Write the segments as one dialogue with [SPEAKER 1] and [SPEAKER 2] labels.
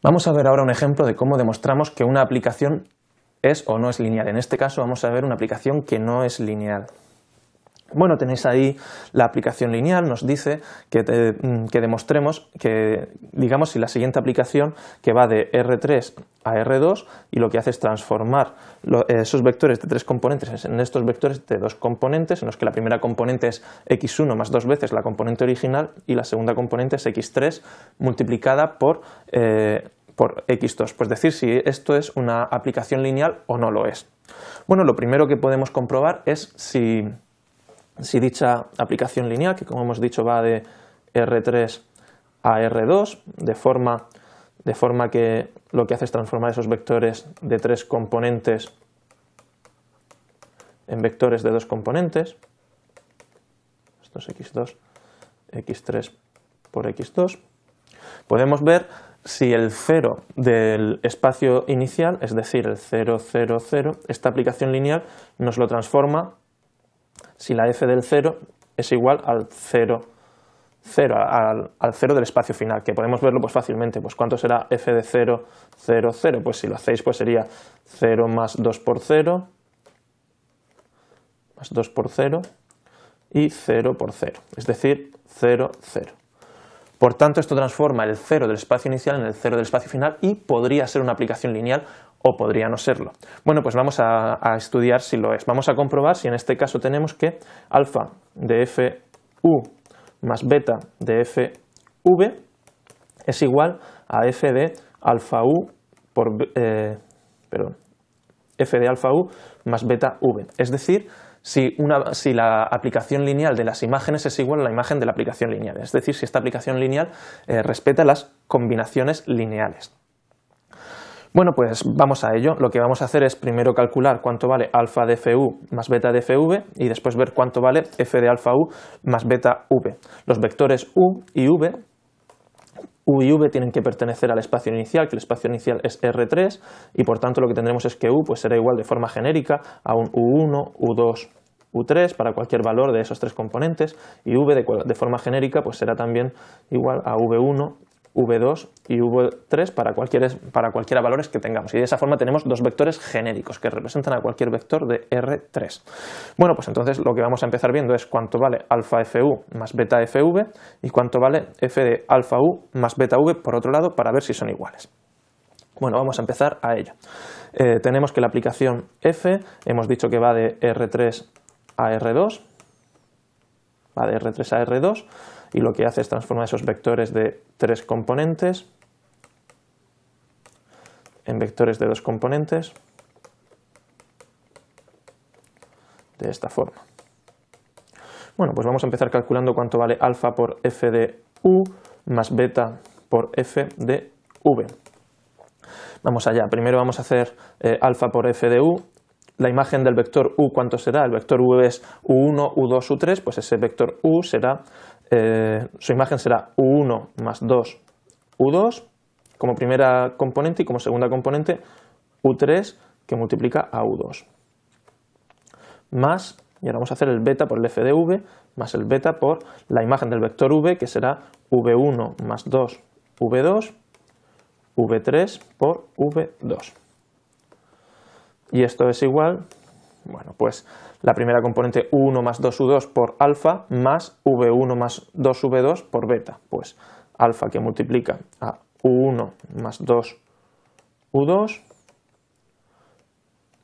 [SPEAKER 1] Vamos a ver ahora un ejemplo de cómo demostramos que una aplicación es o no es lineal. En este caso vamos a ver una aplicación que no es lineal. Bueno, tenéis ahí la aplicación lineal, nos dice que, mm, que, demostremos que, digamos, si la siguiente aplicación que va de R3 a R2 y lo que hace es transformar esos vectores de tres componentes en estos vectores de dos componentes, en los que la primera componente es x1 más dos veces la componente original y la segunda componente es x3 multiplicada por, eh, por x2. Pues decir si esto es una aplicación lineal o no lo es. Bueno, lo primero que podemos comprobar es si si dicha aplicación lineal, que como hemos dicho va de R3 a R2, de forma, de forma que lo que hace es transformar esos vectores de tres componentes en vectores de dos componentes, estos x2, x3 por x2, podemos ver si el cero del espacio inicial, es decir, el 0, 0, 0, esta aplicación lineal nos lo transforma si la f del 0 es igual al 0, 0 al, 0 del espacio final, que podemos verlo pues fácilmente, pues cuánto será f de 0, 0, 0, pues si lo hacéis pues sería 0 más 2 por 0, más 2 por 0 y 0 por 0, es decir, 0, 0. Por tanto, esto transforma el 0 del espacio inicial en el 0 del espacio final y podría ser una aplicación lineal o podría no serlo. Bueno, pues vamos a, estudiar si lo es. Vamos a comprobar si en este caso tenemos que alfa de u más beta de f v es igual a f de alfa u por, eh, f de alfa u más beta v. Es decir, si, una, si, la aplicación lineal de las imágenes es igual a la imagen de la aplicación lineal. Es decir, si esta aplicación lineal eh, respeta las combinaciones lineales. Bueno, pues vamos a ello. Lo que vamos a hacer es primero calcular cuánto vale alfa de FU más beta de FV y después ver cuánto vale F de alfa U más beta V. Los vectores U y V U y V tienen que pertenecer al espacio inicial, que el espacio inicial es R3, y por tanto lo que tendremos es que U pues, será igual de forma genérica a un U1, U2, U3 para cualquier valor de esos tres componentes, y V de, forma genérica pues, será también igual a V1, v2 y v3 para, cualquier, para cualquiera valores que tengamos. Y de esa forma tenemos dos vectores genéricos que representan a cualquier vector de R3. Bueno, pues entonces lo que vamos a empezar viendo es cuánto vale alfa fu más beta fv y cuánto vale f de alfa u más beta v por otro lado para ver si son iguales. Bueno, vamos a empezar a ello. Eh, tenemos que la aplicación f hemos dicho que va de R3 a R2, va de R3 a R2 y lo que hace es transformar esos vectores de tres componentes en vectores de dos componentes de esta forma. Bueno, pues vamos a empezar calculando cuánto vale alfa por f de u más beta por f de v. Vamos allá, primero vamos a hacer eh, alfa por f de u, la imagen del vector u, ¿cuánto será? El vector u es u1, u2, u3, pues ese vector u será eh, su imagen será U1 más 2 U2 como primera componente y como segunda componente U3 que multiplica a U2. Más, y ahora vamos a hacer el beta por el f de v, más el beta por la imagen del vector v que será V1 más 2 V2 V3 por V2. Y esto es igual bueno, pues la primera componente U1 más 2U2 por alfa más V1 más 2V2 por beta. Pues alfa que multiplica a U1 más 2U2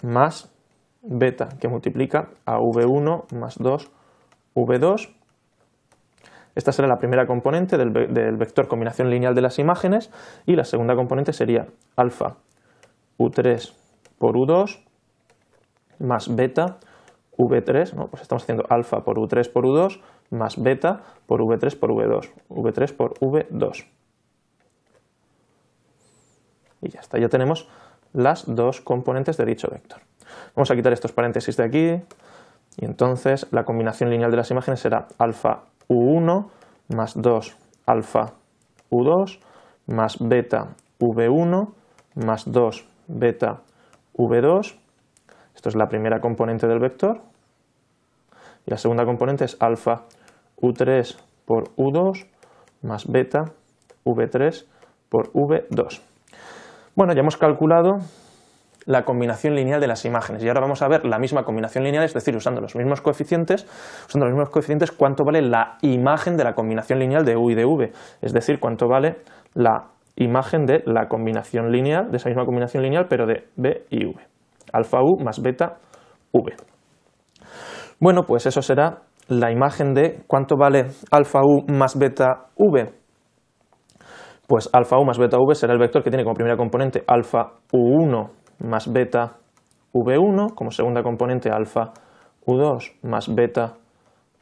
[SPEAKER 1] más beta que multiplica a V1 más 2V2 esta será la primera componente del, del, vector combinación lineal de las imágenes y la segunda componente sería alfa u3 por u2 más beta V3, pues estamos haciendo alfa por U3 por U2 más beta por V3 por V2, V3 por V2. Y ya está, ya tenemos las dos componentes de dicho vector. Vamos a quitar estos paréntesis de aquí y entonces la combinación lineal de las imágenes será alfa U1 más 2 alfa U2 más beta V1 más 2 beta V2 esto es la primera componente del vector. Y la segunda componente es alfa U3 por U2 más beta V3 por V2. Bueno, ya hemos calculado la combinación lineal de las imágenes y ahora vamos a ver la misma combinación lineal, es decir, usando los mismos coeficientes, usando los mismos coeficientes cuánto vale la imagen de la combinación lineal de U y de V, es decir, cuánto vale la imagen de la combinación lineal, de esa misma combinación lineal, pero de B y V alfa U más beta V. Bueno, pues eso será la imagen de cuánto vale alfa U más beta V. Pues alfa U más beta V será el vector que tiene como primera componente alfa U1 más beta V1, como segunda componente alfa U2 más beta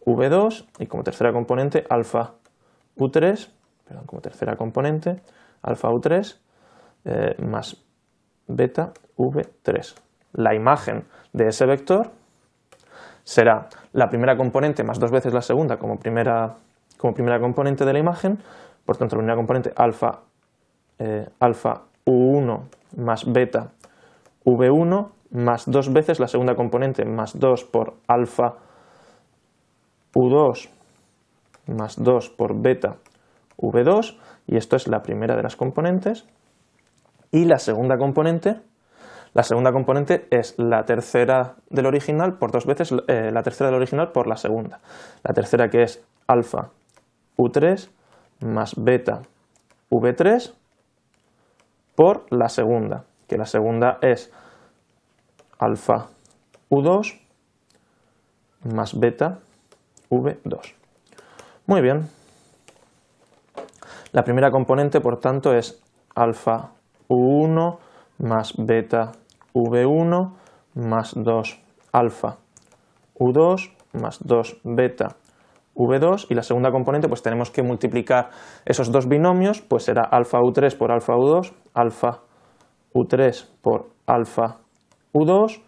[SPEAKER 1] V2 y como tercera componente alfa U3, perdón, como tercera componente alfa U3 eh, más beta V3 la imagen de ese vector será la primera componente más dos veces la segunda como primera, como primera componente de la imagen, por tanto la primera componente alfa, eh, alfa U1 más beta V1 más dos veces la segunda componente más 2 por alfa U2 más 2 por beta V2 y esto es la primera de las componentes y la segunda componente la segunda componente es la tercera del original por dos veces eh, la tercera del original por la segunda. La tercera que es alfa U3 más beta V3 por la segunda, que la segunda es alfa U2 más beta V2. Muy bien. La primera componente, por tanto, es alfa U1 más beta V1 más 2 alfa, U2 más 2 beta, V2 y la segunda componente pues tenemos que multiplicar esos dos binomios, pues será alfa U3 por alfa U2, alfa U3 por alfa U2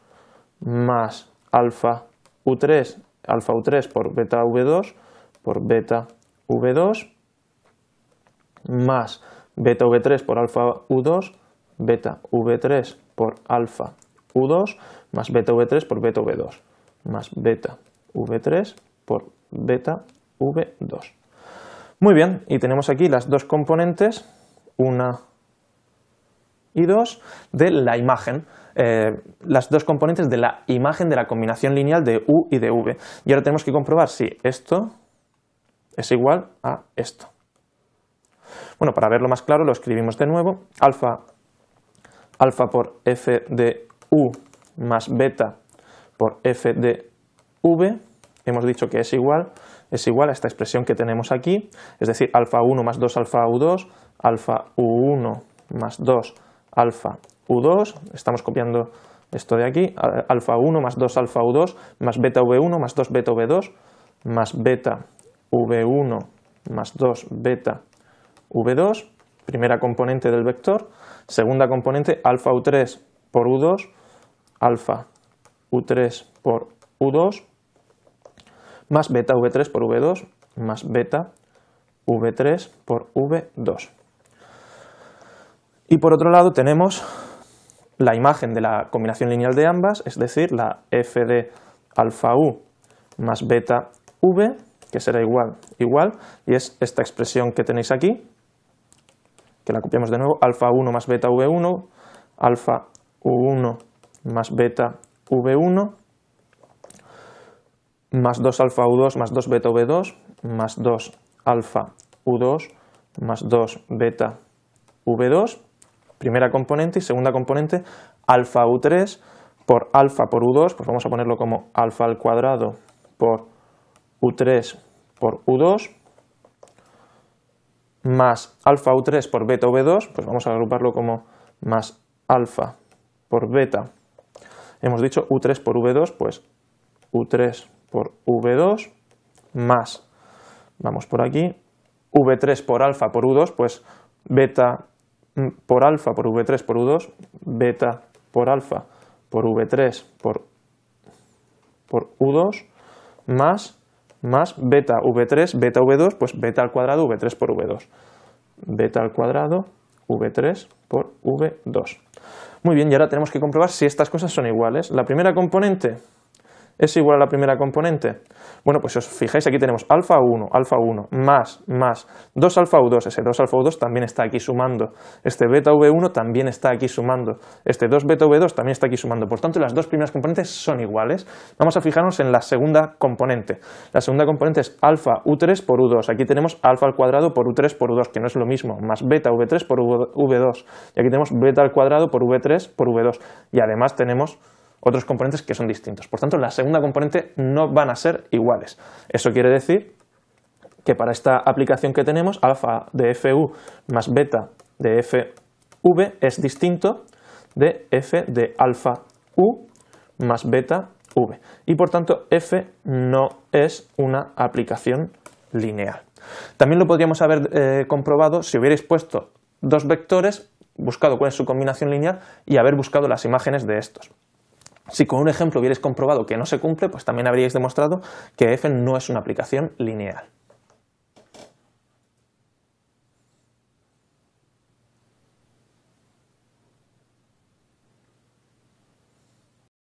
[SPEAKER 1] más alfa U3, alfa U3 por beta V2 por beta V2 más beta V3 por alfa U2, beta V3 por alfa U2 más beta V3 por beta V2 más beta V3 por beta V2. Muy bien, y tenemos aquí las dos componentes, una y dos, de la imagen, eh, las dos componentes de la imagen de la combinación lineal de U y de V. Y ahora tenemos que comprobar si esto es igual a esto. Bueno, para verlo más claro lo escribimos de nuevo, alfa alfa por f de u más beta por f de v, hemos dicho que es igual, es igual a esta expresión que tenemos aquí, es decir, alfa 1 más 2 alfa u2, alfa u1 más 2 alfa u2, estamos copiando esto de aquí, alfa 1 más 2 alfa u2 más beta v1 más 2 beta v2 más beta v1 más 2 beta v2, primera componente del vector, Segunda componente, alfa U3 por U2, alfa U3 por U2, más beta V3 por V2, más beta V3 por V2. Y por otro lado tenemos la imagen de la combinación lineal de ambas, es decir, la f de alfa u más beta v, que será igual, igual, y es esta expresión que tenéis aquí, que la copiamos de nuevo, alfa 1 más beta v1, alfa u1 más beta v1, más 2 alfa u2 más 2 beta v2, más 2 alfa u2 más 2 beta v2, primera componente y segunda componente alfa u3 por alfa por u2, pues vamos a ponerlo como alfa al cuadrado por u3 por u2 más alfa U3 por beta V2, pues vamos a agruparlo como más alfa por beta. Hemos dicho U3 por V2, pues U3 por V2 más, vamos por aquí, V3 por alfa por U2, pues mm, beta por alfa por V3 por U2, beta por alfa por V3 por, por U2 más más beta v3, beta v2, pues beta al cuadrado v3 por v2. Beta al cuadrado v3 por v2. Muy bien, y ahora tenemos que comprobar si estas cosas son iguales. La primera componente es igual a la primera componente? Bueno, pues si os fijáis, aquí tenemos alfa 1, alfa 1, más, más, 2 alfa u2, ese 2 alfa u2 también está aquí sumando, este beta v1 también está aquí sumando, este 2 beta v2 también está aquí sumando, por tanto las dos primeras componentes son iguales. Vamos a fijarnos en la segunda componente, la segunda componente es alfa u3 por u2, aquí tenemos alfa al cuadrado por u3 por u2, que no es lo mismo, más beta v3 por v2, y aquí tenemos beta al cuadrado por v3 por v2, y además tenemos otros componentes que son distintos. Por tanto, la segunda componente no van a ser iguales. Eso quiere decir que para esta aplicación que tenemos, alfa de fu más beta de fv es distinto de f de alfa u más beta v. Y por tanto, f no es una aplicación lineal. También lo podríamos haber eh, comprobado si hubierais puesto dos vectores, buscado cuál es su combinación lineal y haber buscado las imágenes de estos. Si con un ejemplo hubierais comprobado que no se cumple, pues también habríais demostrado que F no es una aplicación lineal.